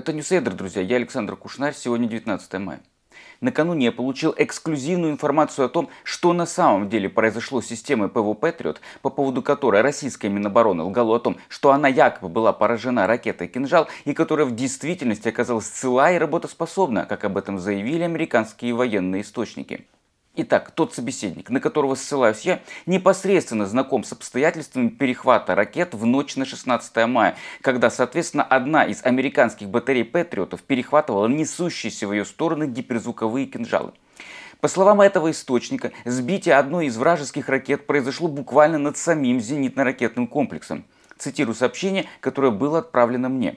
Это Ньюсейдер, друзья. Я Александр Кушнарь. Сегодня 19 мая. Накануне я получил эксклюзивную информацию о том, что на самом деле произошло с системой ПВО «Патриот», по поводу которой российская Минобороны лгала о том, что она якобы была поражена ракетой «Кинжал» и которая в действительности оказалась цела и работоспособна, как об этом заявили американские военные источники. Итак, тот собеседник, на которого ссылаюсь я, непосредственно знаком с обстоятельствами перехвата ракет в ночь на 16 мая, когда, соответственно, одна из американских батарей «Патриотов» перехватывала несущиеся в ее стороны гиперзвуковые кинжалы. По словам этого источника, сбитие одной из вражеских ракет произошло буквально над самим зенитно-ракетным комплексом. Цитирую сообщение, которое было отправлено мне.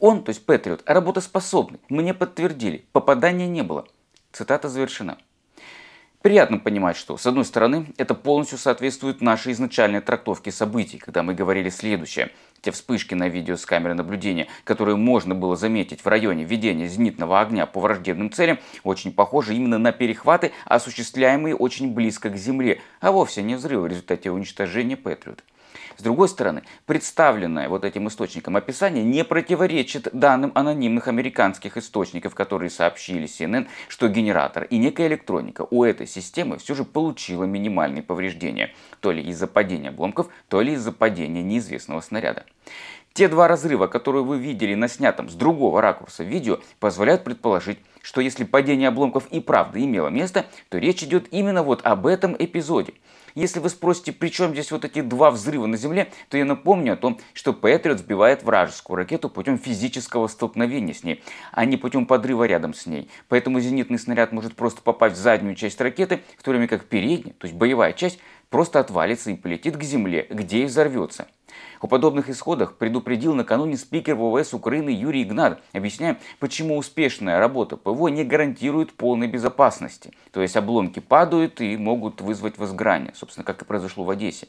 Он, то есть Патриот, работоспособный. Мне подтвердили, попадания не было. Цитата завершена. Приятно понимать, что, с одной стороны, это полностью соответствует нашей изначальной трактовке событий, когда мы говорили следующее. Те вспышки на видео с камеры наблюдения, которые можно было заметить в районе ведения зенитного огня по враждебным целям, очень похожи именно на перехваты, осуществляемые очень близко к земле, а вовсе не взрывы в результате уничтожения Патриот. С другой стороны, представленное вот этим источником описание не противоречит данным анонимных американских источников, которые сообщили CNN, что генератор и некая электроника у этой системы все же получила минимальные повреждения, то ли из-за падения обломков, то ли из-за падения неизвестного снаряда. Те два разрыва, которые вы видели на снятом с другого ракурса видео, позволяют предположить, что если падение обломков и правда имело место, то речь идет именно вот об этом эпизоде. Если вы спросите, при чем здесь вот эти два взрыва на Земле, то я напомню о том, что Патриот сбивает вражескую ракету путем физического столкновения с ней, а не путем подрыва рядом с ней. Поэтому зенитный снаряд может просто попасть в заднюю часть ракеты, в то время как передняя, то есть боевая часть, просто отвалится и полетит к Земле, где и взорвется. О подобных исходах предупредил накануне спикер ВВС Украины Юрий Игнат, объясняя, почему успешная работа ПВО не гарантирует полной безопасности. То есть обломки падают и могут вызвать возгорание, собственно, как и произошло в Одессе.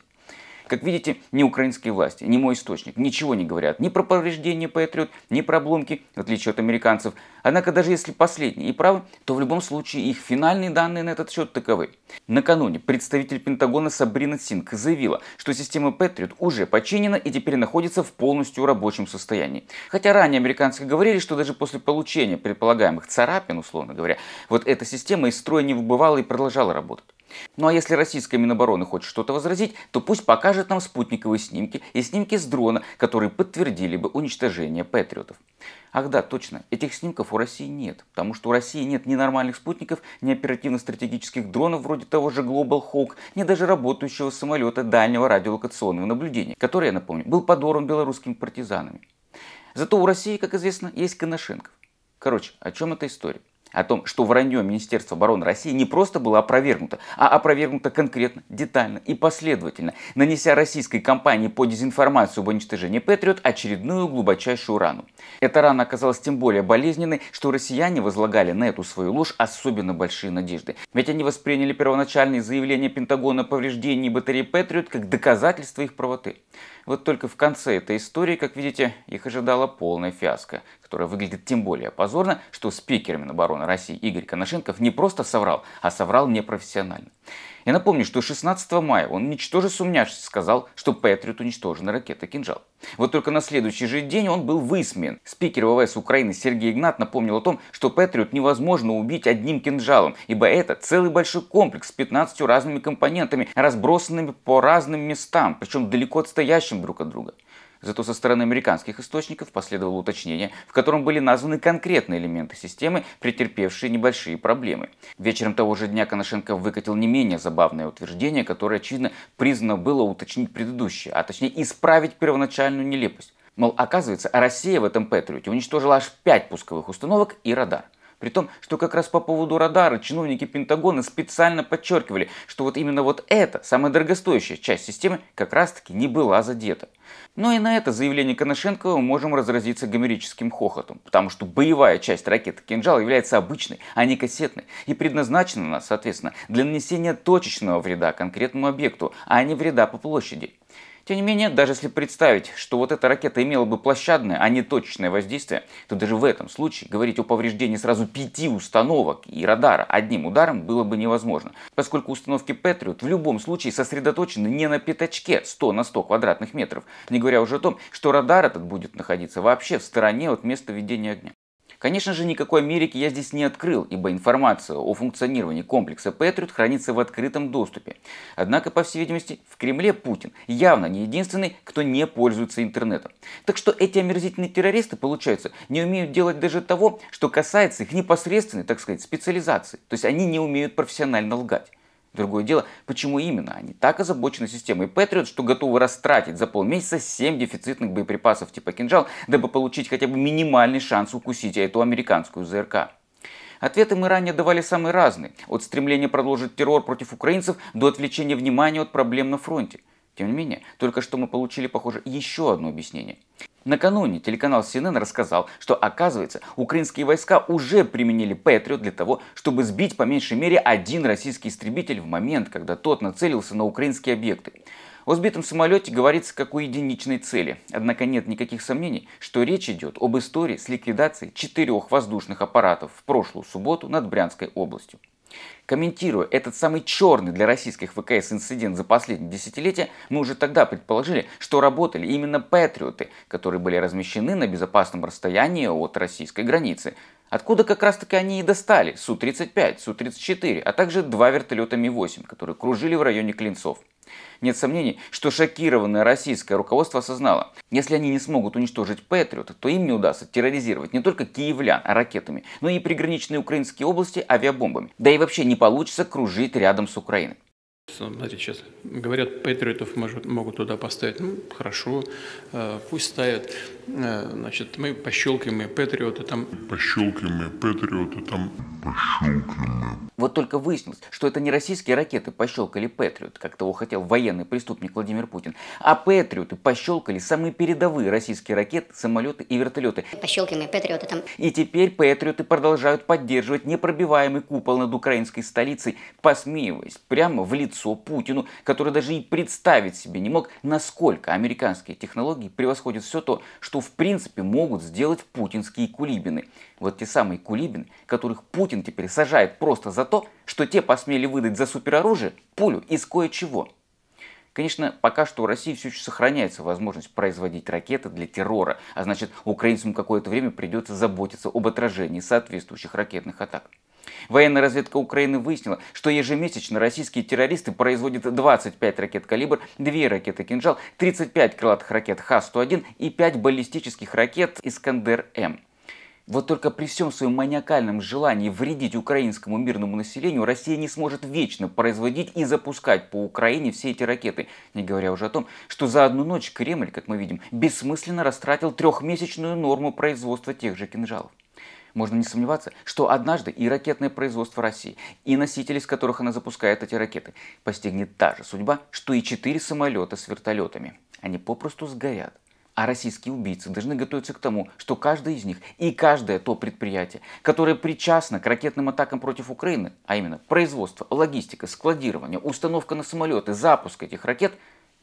Как видите, ни украинские власти, ни мой источник ничего не говорят ни про повреждение Patriot, ни про обломки, в отличие от американцев. Однако даже если последние и правы, то в любом случае их финальные данные на этот счет таковы. Накануне представитель Пентагона Сабрина Синг заявила, что система Patriot уже починена и теперь находится в полностью рабочем состоянии. Хотя ранее американцы говорили, что даже после получения предполагаемых царапин, условно говоря, вот эта система из строя не выбывала и продолжала работать. Ну а если российская Минобороны хочет что-то возразить, то пусть покажет нам спутниковые снимки и снимки с дрона, которые подтвердили бы уничтожение патриотов. Ах да, точно, этих снимков у России нет, потому что у России нет ни нормальных спутников, ни оперативно-стратегических дронов вроде того же Global Hawk, ни даже работающего самолета дальнего радиолокационного наблюдения, который, я напомню, был подорван белорусскими партизанами. Зато у России, как известно, есть Коношенков. Короче, о чем эта история? о том, что вранье Министерства обороны России не просто было опровергнуто, а опровергнуто конкретно, детально и последовательно, нанеся российской компании по дезинформации об уничтожении Патриот очередную глубочайшую рану. Эта рана оказалась тем более болезненной, что россияне возлагали на эту свою ложь особенно большие надежды. Ведь они восприняли первоначальные заявления Пентагона о повреждении батареи Патриот как доказательство их правоты. Вот только в конце этой истории, как видите, их ожидала полная фиаско которое выглядит тем более позорно, что спикер Минобороны России Игорь Коношенков не просто соврал, а соврал непрофессионально. Я напомню, что 16 мая он, ничтоже сумняшись, сказал, что Патриот уничтожена ракета «Кинжал». Вот только на следующий же день он был высмеян. Спикер ВВС Украины Сергей Игнат напомнил о том, что Патриот невозможно убить одним кинжалом, ибо это целый большой комплекс с 15 разными компонентами, разбросанными по разным местам, причем далеко отстоящим друг от друга. Зато со стороны американских источников последовало уточнение, в котором были названы конкретные элементы системы, претерпевшие небольшие проблемы. Вечером того же дня Коношенко выкатил не менее забавное утверждение, которое, очевидно, признано было уточнить предыдущее, а точнее исправить первоначальную нелепость. Мол, оказывается, Россия в этом Патриоте уничтожила аж 5 пусковых установок и радар. При том, что как раз по поводу радара чиновники Пентагона специально подчеркивали, что вот именно вот эта, самая дорогостоящая часть системы, как раз таки не была задета. Но ну и на это заявление Коношенко мы можем разразиться гомерическим хохотом, потому что боевая часть ракеты «Кинжал» является обычной, а не кассетной, и предназначена она, соответственно, для нанесения точечного вреда конкретному объекту, а не вреда по площади. Тем не менее, даже если представить, что вот эта ракета имела бы площадное, а не точечное воздействие, то даже в этом случае говорить о повреждении сразу пяти установок и радара одним ударом было бы невозможно, поскольку установки Патриот в любом случае сосредоточены не на пятачке 100 на 100 квадратных метров, не говоря уже о том, что радар этот будет находиться вообще в стороне от места ведения огня. Конечно же, никакой Америки я здесь не открыл, ибо информация о функционировании комплекса Патриот хранится в открытом доступе. Однако, по всей видимости, в Кремле Путин явно не единственный, кто не пользуется интернетом. Так что эти омерзительные террористы, получается, не умеют делать даже того, что касается их непосредственной, так сказать, специализации. То есть они не умеют профессионально лгать. Другое дело, почему именно они так озабочены системой Patriot, что готовы растратить за полмесяца 7 дефицитных боеприпасов типа кинжал, дабы получить хотя бы минимальный шанс укусить эту американскую ЗРК. Ответы мы ранее давали самые разные, от стремления продолжить террор против украинцев до отвлечения внимания от проблем на фронте. Тем не менее, только что мы получили, похоже, еще одно объяснение. Накануне телеканал CNN рассказал, что оказывается, украинские войска уже применили Патриот для того, чтобы сбить по меньшей мере один российский истребитель в момент, когда тот нацелился на украинские объекты. О сбитом самолете говорится как о единичной цели, однако нет никаких сомнений, что речь идет об истории с ликвидацией четырех воздушных аппаратов в прошлую субботу над Брянской областью. Комментируя этот самый черный для российских ВКС инцидент за последние десятилетия, мы уже тогда предположили, что работали именно патриоты, которые были размещены на безопасном расстоянии от российской границы. Откуда как раз таки они и достали Су-35, Су-34, а также два вертолета Ми-8, которые кружили в районе Клинцов. Нет сомнений, что шокированное российское руководство осознало, если они не смогут уничтожить Патриота, то им не удастся терроризировать не только киевлян ракетами, но и приграничные украинские области авиабомбами. Да и вообще не получится кружить рядом с Украиной. Смотри, сейчас говорят, патриотов могут, могут туда поставить. Ну, хорошо, э, пусть ставят. Э, значит, мы пощелкаем и патриоты там. Пощелкаем и патриоты там. Пощелкаем. Вот только выяснилось, что это не российские ракеты пощелкали патриот, как того хотел военный преступник Владимир Путин, а патриоты пощелкали самые передовые российские ракеты, самолеты и вертолеты. Пощелкиваем и патриоты там. И теперь патриоты продолжают поддерживать непробиваемый купол над украинской столицей, посмеиваясь прямо в лицо Путину, который даже и представить себе не мог, насколько американские технологии превосходят все то, что в принципе могут сделать путинские кулибины. Вот те самые кулибины, которых Путин теперь сажает просто за то, что те посмели выдать за супероружие пулю из кое-чего. Конечно, пока что у России все еще сохраняется возможность производить ракеты для террора, а значит, украинцам какое-то время придется заботиться об отражении соответствующих ракетных атак. Военная разведка Украины выяснила, что ежемесячно российские террористы производят 25 ракет «Калибр», 2 ракеты «Кинжал», 35 крылатых ракет «Х-101» и 5 баллистических ракет «Искандер-М». Вот только при всем своем маниакальном желании вредить украинскому мирному населению, Россия не сможет вечно производить и запускать по Украине все эти ракеты. Не говоря уже о том, что за одну ночь Кремль, как мы видим, бессмысленно растратил трехмесячную норму производства тех же кинжалов можно не сомневаться, что однажды и ракетное производство России, и носители, с которых она запускает эти ракеты, постигнет та же судьба, что и четыре самолета с вертолетами. Они попросту сгорят. А российские убийцы должны готовиться к тому, что каждый из них и каждое то предприятие, которое причастно к ракетным атакам против Украины, а именно производство, логистика, складирование, установка на самолеты, запуск этих ракет –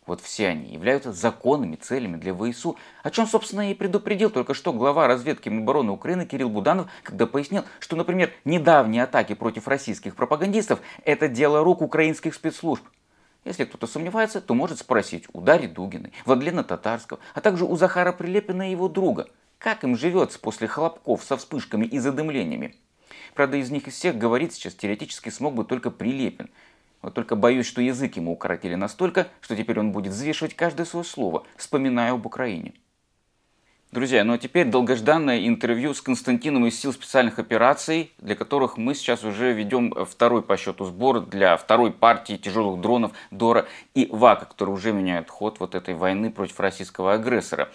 вот все они, являются законными целями для ВСУ, о чем, собственно, и предупредил только что глава разведки Минобороны Украины Кирилл Буданов, когда пояснил, что, например, недавние атаки против российских пропагандистов – это дело рук украинских спецслужб. Если кто-то сомневается, то может спросить у Дарьи Дугиной, Владлена Татарского, а также у Захара Прилепина и его друга, как им живется после хлопков со вспышками и задымлениями. Правда, из них из всех говорит сейчас теоретически смог бы только Прилепин – вот только боюсь, что язык ему укоротили настолько, что теперь он будет взвешивать каждое свое слово, вспоминая об Украине. Друзья, ну а теперь долгожданное интервью с Константином из сил специальных операций, для которых мы сейчас уже ведем второй по счету сбор для второй партии тяжелых дронов Дора и Вака, которые уже меняют ход вот этой войны против российского агрессора.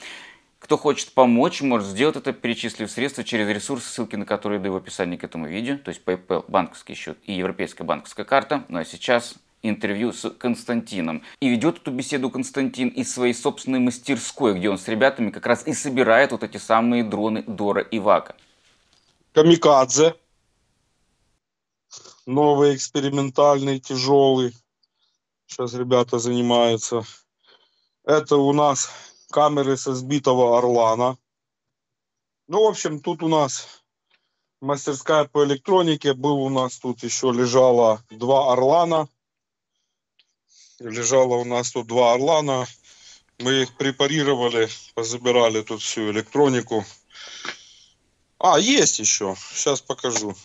Кто хочет помочь, может сделать это, перечислив средства через ресурсы, ссылки на которые даю в описании к этому видео, то есть PayPal, банковский счет и европейская банковская карта. Ну а сейчас интервью с Константином. И ведет эту беседу Константин из своей собственной мастерской, где он с ребятами как раз и собирает вот эти самые дроны Дора и Вака. Камикадзе. Новый экспериментальный, тяжелый. Сейчас ребята занимаются. Это у нас камеры со сбитого Орлана. Ну, в общем, тут у нас мастерская по электронике. Был у нас тут еще лежало два Орлана. Лежало у нас тут два Орлана. Мы их препарировали, позабирали тут всю электронику. А, есть еще. Сейчас покажу.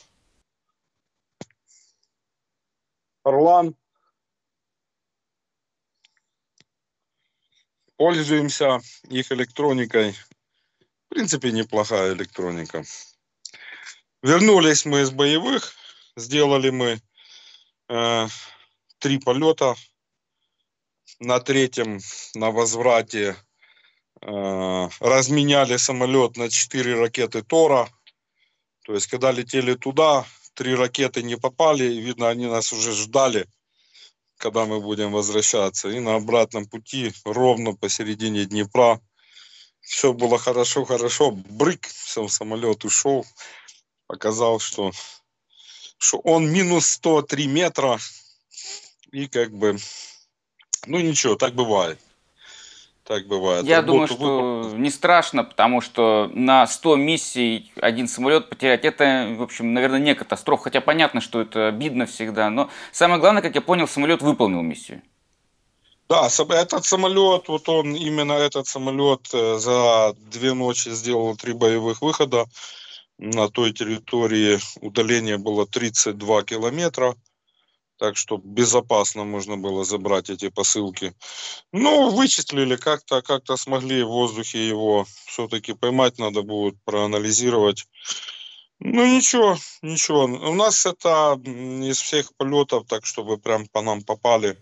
Орлан пользуемся их электроникой. В принципе, неплохая электроника. Вернулись мы из боевых. Сделали мы э, три полета. На третьем, на возврате, э, разменяли самолет на четыре ракеты Тора. То есть, когда летели туда, три ракеты не попали. Видно, они нас уже ждали – когда мы будем возвращаться. И на обратном пути, ровно посередине Днепра, все было хорошо-хорошо. Брык, все, самолет ушел, показал, что, что он минус 103 метра. И как бы, ну ничего, так бывает. Так бывает. Я думаю, что выпал. не страшно, потому что на 100 миссий один самолет потерять, это, в общем, наверное, не катастрофа. Хотя понятно, что это обидно всегда. Но самое главное, как я понял, самолет выполнил миссию. Да, этот самолет, вот он, именно этот самолет э, за две ночи сделал три боевых выхода. На той территории удаление было 32 километра так чтобы безопасно можно было забрать эти посылки. Ну, вычислили как-то, как-то смогли в воздухе его все-таки поймать, надо будет проанализировать. Ну ничего, ничего. У нас это из всех полетов, так чтобы прям по нам попали,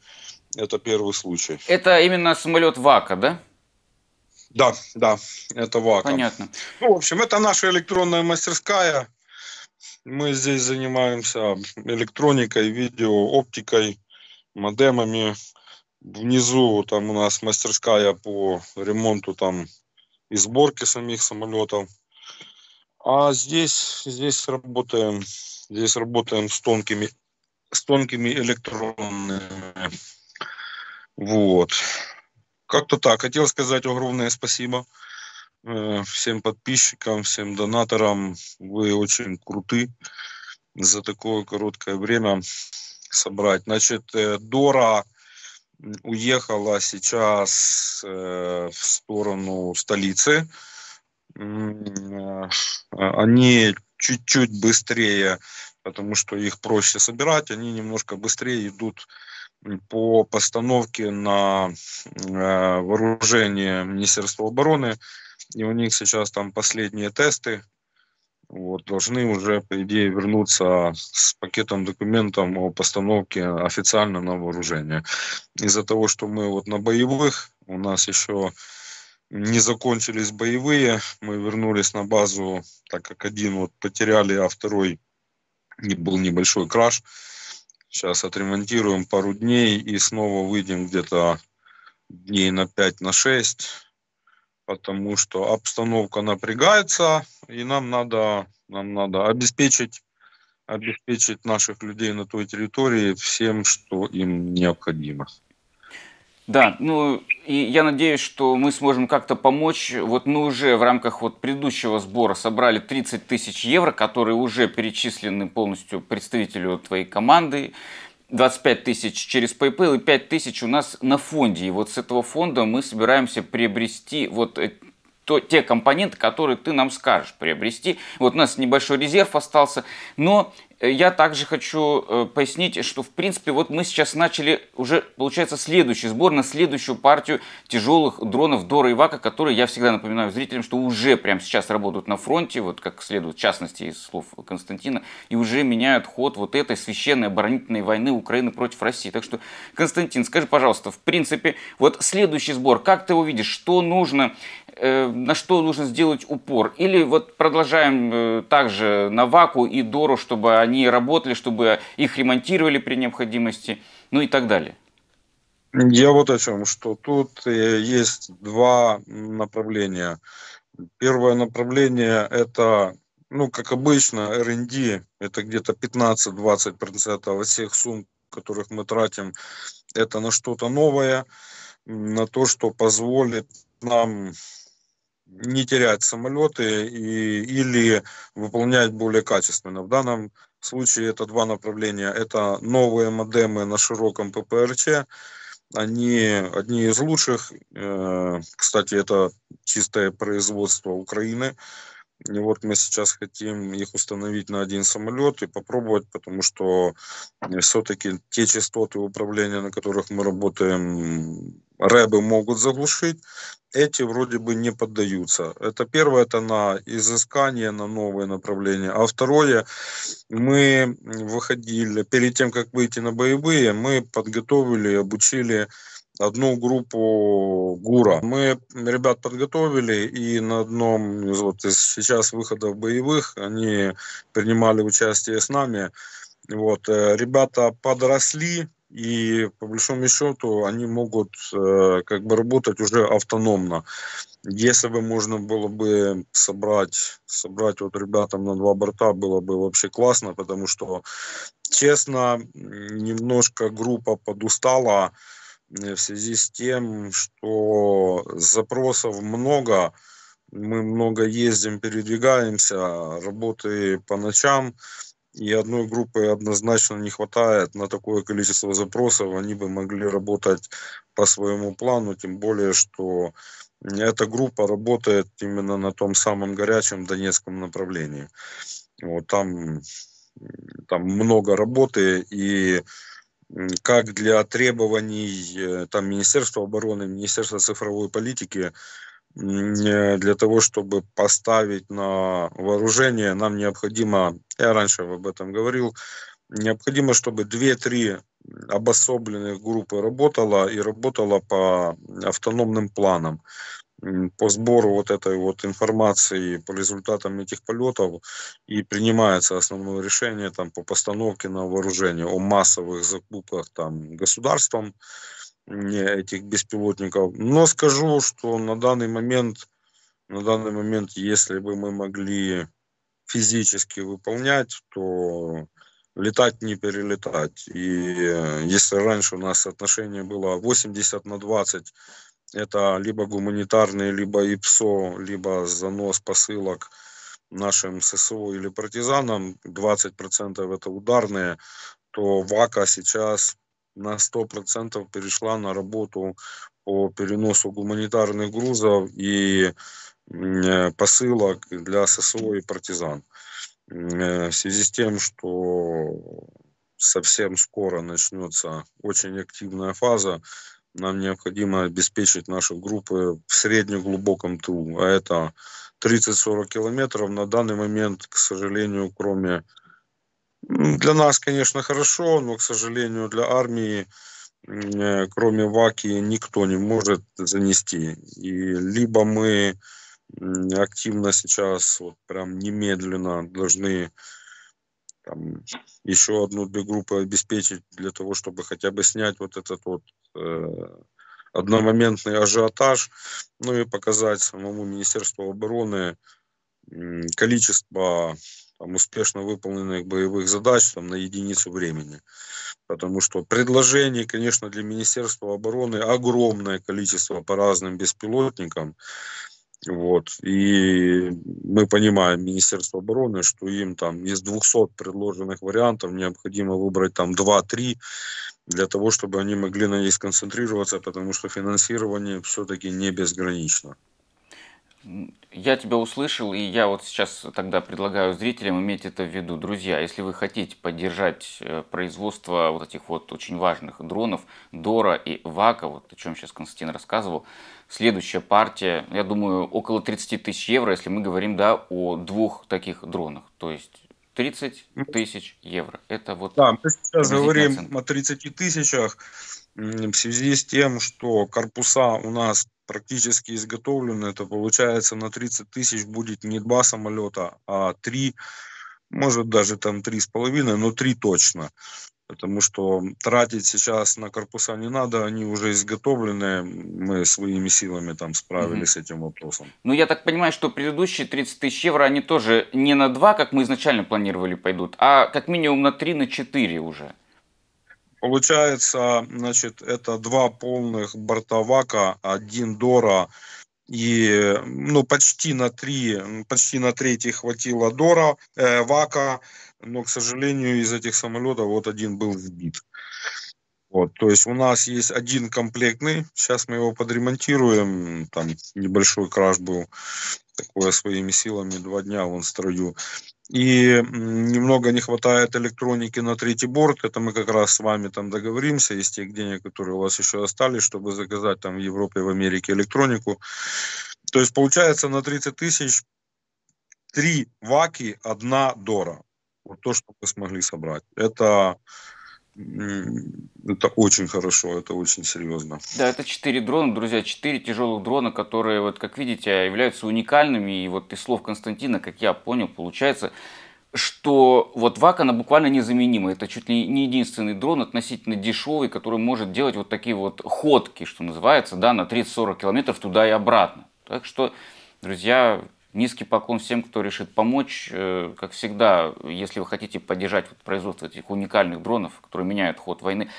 это первый случай. Это именно самолет ВАКа, да? Да, да, это ВАКа. Понятно. Ну, в общем, это наша электронная мастерская. Мы здесь занимаемся электроникой, видео, оптикой, модемами. Внизу там у нас мастерская по ремонту там и сборке самих самолетов. А здесь, здесь работаем, здесь работаем с тонкими, с тонкими электронными. Вот. Как-то так. Хотел сказать огромное спасибо. Э, всем подписчикам, всем донаторам. Вы очень круты за такое короткое время собрать. Значит, э, Дора уехала сейчас э, в сторону столицы. Они чуть-чуть быстрее, потому что их проще собирать, они немножко быстрее идут по постановке на вооружение Министерства обороны и у них сейчас там последние тесты, вот, должны уже, по идее, вернуться с пакетом документов о постановке официально на вооружение. Из-за того, что мы вот на боевых, у нас еще не закончились боевые, мы вернулись на базу, так как один вот потеряли, а второй не был небольшой краш. Сейчас отремонтируем пару дней и снова выйдем где-то дней на 5, на 6 потому что обстановка напрягается, и нам надо, нам надо обеспечить, обеспечить наших людей на той территории всем, что им необходимо. Да, ну и я надеюсь, что мы сможем как-то помочь. Вот мы уже в рамках вот предыдущего сбора собрали 30 тысяч евро, которые уже перечислены полностью представителю твоей команды. 25 тысяч через PayPal и 5 тысяч у нас на фонде. И вот с этого фонда мы собираемся приобрести вот э, то, те компоненты, которые ты нам скажешь приобрести. Вот у нас небольшой резерв остался, но Э, я также хочу э, пояснить, что в принципе вот мы сейчас начали уже, получается, следующий сбор на следующую партию тяжелых дронов Дора и Вака, которые, я всегда напоминаю зрителям, что уже прямо сейчас работают на фронте, вот как следует, в частности, из слов Константина, и уже меняют ход вот этой священной оборонительной войны Украины против России. Так что, Константин, скажи, пожалуйста, в принципе, вот следующий сбор, как ты его видишь, что нужно э, на что нужно сделать упор? Или вот продолжаем также на Ваку и Дору, чтобы они работали, чтобы их ремонтировали при необходимости, ну и так далее. Я вот о чем, что тут э, есть два направления. Первое направление – это, ну, как обычно, R&D, это где-то 15-20% от всех сумм, которых мы тратим, это на что-то новое, на то, что позволит нам не терять самолеты и, или выполнять более качественно. В данном случае это два направления. Это новые модемы на широком ППРЧ. Они одни из лучших. Э, кстати, это чистое производство Украины. И вот мы сейчас хотим их установить на один самолет и попробовать, потому что все-таки те частоты управления, на которых мы работаем, рэбы могут заглушить, эти вроде бы не поддаются. Это первое, это на изыскание, на новые направления. А второе, мы выходили, перед тем, как выйти на боевые, мы подготовили, обучили одну группу ГУРа. Мы ребят подготовили, и на одном из вот из сейчас выходов боевых они принимали участие с нами. Вот, э, ребята подросли, и по большому счету они могут э, как бы работать уже автономно. Если бы можно было бы собрать, собрать вот ребятам на два борта, было бы вообще классно, потому что, честно, немножко группа подустала Э, в связи с тем, что запросов много, мы много ездим, передвигаемся, работы по ночам, и одной группы однозначно не хватает на такое количество запросов, они бы могли работать по своему плану, тем более, что эта группа работает именно на том самом горячем донецком направлении. Вот там, там много работы, и как для требований э, там, Министерства обороны, Министерства цифровой политики, э, для того, чтобы поставить на вооружение, нам необходимо, я раньше об этом говорил, необходимо, чтобы 2-3 обособленных группы работала и работала по автономным планам по сбору вот этой вот информации по результатам этих полетов и принимается основное решение там по постановке на вооружение о массовых закупках там государством этих беспилотников. Но скажу, что на данный момент, на данный момент, если бы мы могли физически выполнять, то летать не перелетать. И э, если раньше у нас отношение было 80 на 20 это либо гуманитарные, либо ИПСО, либо занос посылок нашим ССО или партизанам, 20% это ударные, то ВАКа сейчас на 100% перешла на работу по переносу гуманитарных грузов и э, посылок для ССО и партизан. Э, в связи с тем, что совсем скоро начнется очень активная фаза, нам необходимо обеспечить наши группы в среднеглубоком тылу, а это 30-40 километров. На данный момент, к сожалению, кроме... Для нас, конечно, хорошо, но, к сожалению, для армии, э, кроме ВАКи, никто не может занести. И либо мы активно сейчас, вот прям немедленно должны там, еще одну две группы обеспечить для того, чтобы хотя бы снять вот этот вот э, одномоментный ажиотаж, ну и показать самому Министерству обороны э, количество там, успешно выполненных боевых задач там, на единицу времени. Потому что предложений, конечно, для Министерства обороны огромное количество по разным беспилотникам. Вот. И мы понимаем, Министерство обороны, что им там из 200 предложенных вариантов необходимо выбрать там 2-3 для того, чтобы они могли на них сконцентрироваться, потому что финансирование все-таки не безгранично. Я тебя услышал, и я вот сейчас тогда предлагаю зрителям иметь это в виду. Друзья, если вы хотите поддержать э, производство вот этих вот очень важных дронов, Дора и Вака, вот о чем сейчас Константин рассказывал, следующая партия, я думаю, около 30 тысяч евро, если мы говорим, да, о двух таких дронах. То есть 30 ну. тысяч евро. Это вот... Да, мы сейчас говорим оценка. о 30 тысячах в связи с тем, что корпуса у нас практически изготовлены, это получается на 30 тысяч будет не два самолета, а три, может даже там три с половиной, но три точно. Потому что тратить сейчас на корпуса не надо, они уже изготовлены, мы своими силами там справились mm-hmm. с этим вопросом. Ну, я так понимаю, что предыдущие 30 тысяч евро, они тоже не на 2, как мы изначально планировали, пойдут, а как минимум на 3, на 4 уже. Получается, значит, это два полных бортовака, один Дора и, ну, почти на три, почти на третий хватило Дора, э, Вака, но, к сожалению, из этих самолетов вот один был сбит. Вот, то есть у нас есть один комплектный, сейчас мы его подремонтируем, там небольшой краж был, такое своими силами, два дня он в строю и немного не хватает электроники на третий борт, это мы как раз с вами там договоримся из тех денег, которые у вас еще остались, чтобы заказать там в Европе, в Америке электронику. То есть получается на 30 тысяч три ваки, одна дора. Вот то, что мы смогли собрать. Это это очень хорошо, это очень серьезно. Да, это четыре дрона, друзья, четыре тяжелых дрона, которые, вот как видите, являются уникальными. И вот из слов Константина, как я понял, получается, что вот ВАК, она буквально незаменима. Это чуть ли не единственный дрон относительно дешевый, который может делать вот такие вот ходки, что называется, да, на 30-40 километров туда и обратно. Так что, друзья, Низкий поклон всем, кто решит помочь. Э, как всегда, если вы хотите поддержать производство этих уникальных дронов, которые меняют ход войны,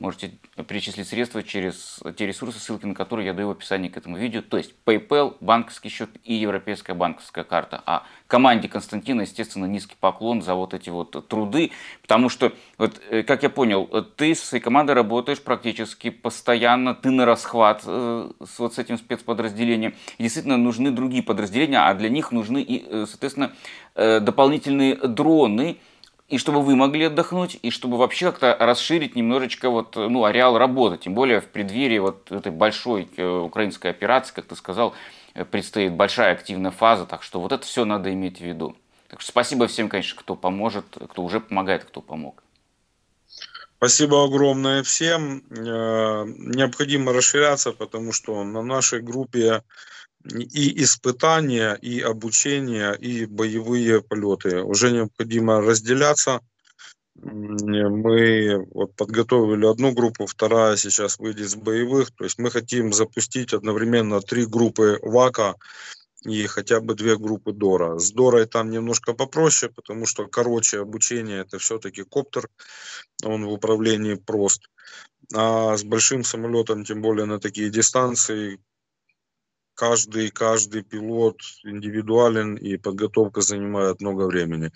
Можете перечислить средства через те ресурсы, ссылки на которые я даю в описании к этому видео. То есть PayPal, банковский счет и европейская банковская карта. А команде Константина, естественно, низкий поклон за вот эти вот труды. Потому что, вот, э, как я понял, э, ты со своей командой работаешь практически постоянно, ты на расхват э, с, вот с этим спецподразделением. И действительно нужны другие подразделения, а для них нужны, и, э, соответственно, дополнительные дроны, и чтобы вы могли отдохнуть, и чтобы вообще как-то расширить немножечко вот, э, ну, ареал работы, тем более в преддверии вот этой большой э, украинской операции, как ты сказал, э, предстоит большая активная фаза, так что вот это все надо иметь в виду. Так что спасибо всем, конечно, кто поможет, кто уже помогает, кто помог. Спасибо огромное всем. Необходимо расширяться, потому что на нашей группе и испытания, и обучение, и боевые полеты. Уже необходимо разделяться. Мы вот подготовили одну группу, вторая сейчас выйдет с боевых. То есть мы хотим запустить одновременно три группы ВАКа и хотя бы две группы ДОРа. С ДОРой там немножко попроще, потому что короче обучение это все-таки коптер, он в управлении прост. А с большим самолетом, тем более на такие дистанции, каждый, каждый пилот индивидуален, и подготовка занимает много времени.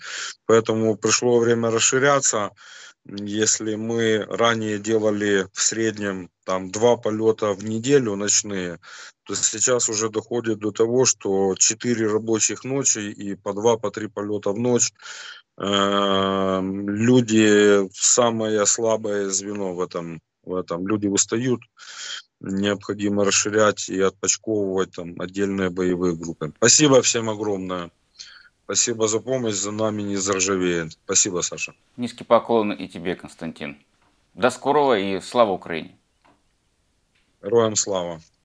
Поэтому пришло время расширяться. Если мы ранее делали в среднем там два полета в неделю ночные, то сейчас уже доходит до того, что четыре рабочих ночи и по два, по три полета в ночь эм, люди самое слабое звено в этом в этом. Люди устают, необходимо расширять и отпочковывать там отдельные боевые группы. Спасибо всем огромное. Спасибо за помощь, за нами не заржавеет. Спасибо, Саша. Низкий поклон и тебе, Константин. До скорого и слава Украине. Героям слава.